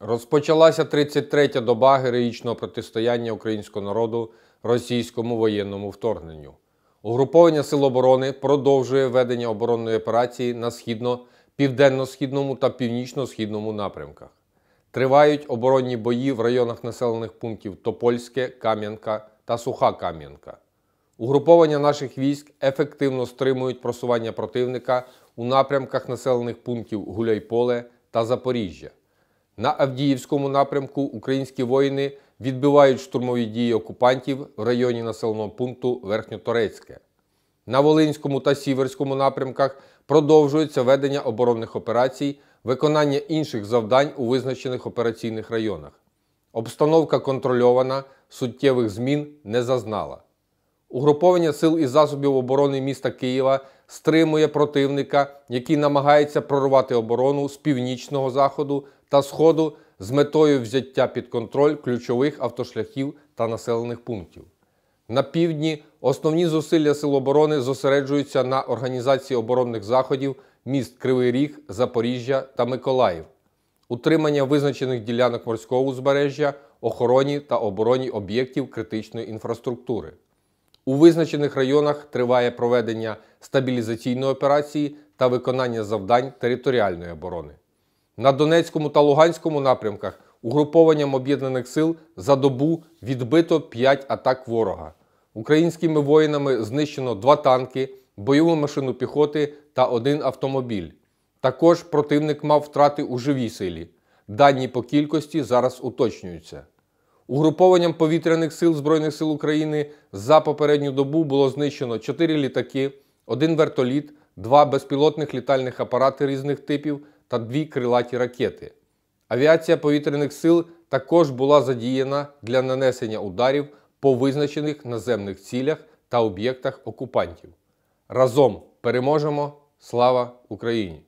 Розпочалася 33-та доба героїчного протистояння українського народу російському воєнному вторгненню. Угруповання Сил оборони продовжує ведення оборонної операції на східно, південно-східному та північно-східному напрямках. Тривають оборонні бої в районах населених пунктів Топольське, Кам'янка та Суха Кам'янка. Угруповання наших військ ефективно стримують просування противника у напрямках населених пунктів Гуляйполе та Запоріжжя. На Авдіївському напрямку українські воїни відбивають штурмові дії окупантів в районі населеного пункту Верхньоторецьке. На Волинському та Сіверському напрямках продовжується ведення оборонних операцій, виконання інших завдань у визначених операційних районах. Обстановка контрольована, суттєвих змін не зазнала. Угруповання сил і засобів оборони міста Києва стримує противника, який намагається прорвати оборону з північного заходу та Сходу з метою взяття під контроль ключових автошляхів та населених пунктів. На півдні основні зусилля Сил оборони зосереджуються на організації оборонних заходів міст Кривий Ріг, Запоріжжя та Миколаїв, утримання визначених ділянок морського узбережжя, охороні та обороні об'єктів критичної інфраструктури. У визначених районах триває проведення стабілізаційної операції та виконання завдань територіальної оборони. На Донецькому та Луганському напрямках угрупованням об'єднаних сил за добу відбито 5 атак ворога. Українськими воїнами знищено 2 танки, бойову машину піхоти та один автомобіль. Також противник мав втрати у живій силі. Дані по кількості зараз уточнюються. Угрупованням повітряних сил Збройних сил України за попередню добу було знищено 4 літаки, 1 вертоліт, 2 безпілотних літальних апарати різних типів та дві крилаті ракети. Авіація повітряних сил також була задіяна для нанесення ударів по визначених наземних цілях та об'єктах окупантів. Разом переможемо! Слава Україні!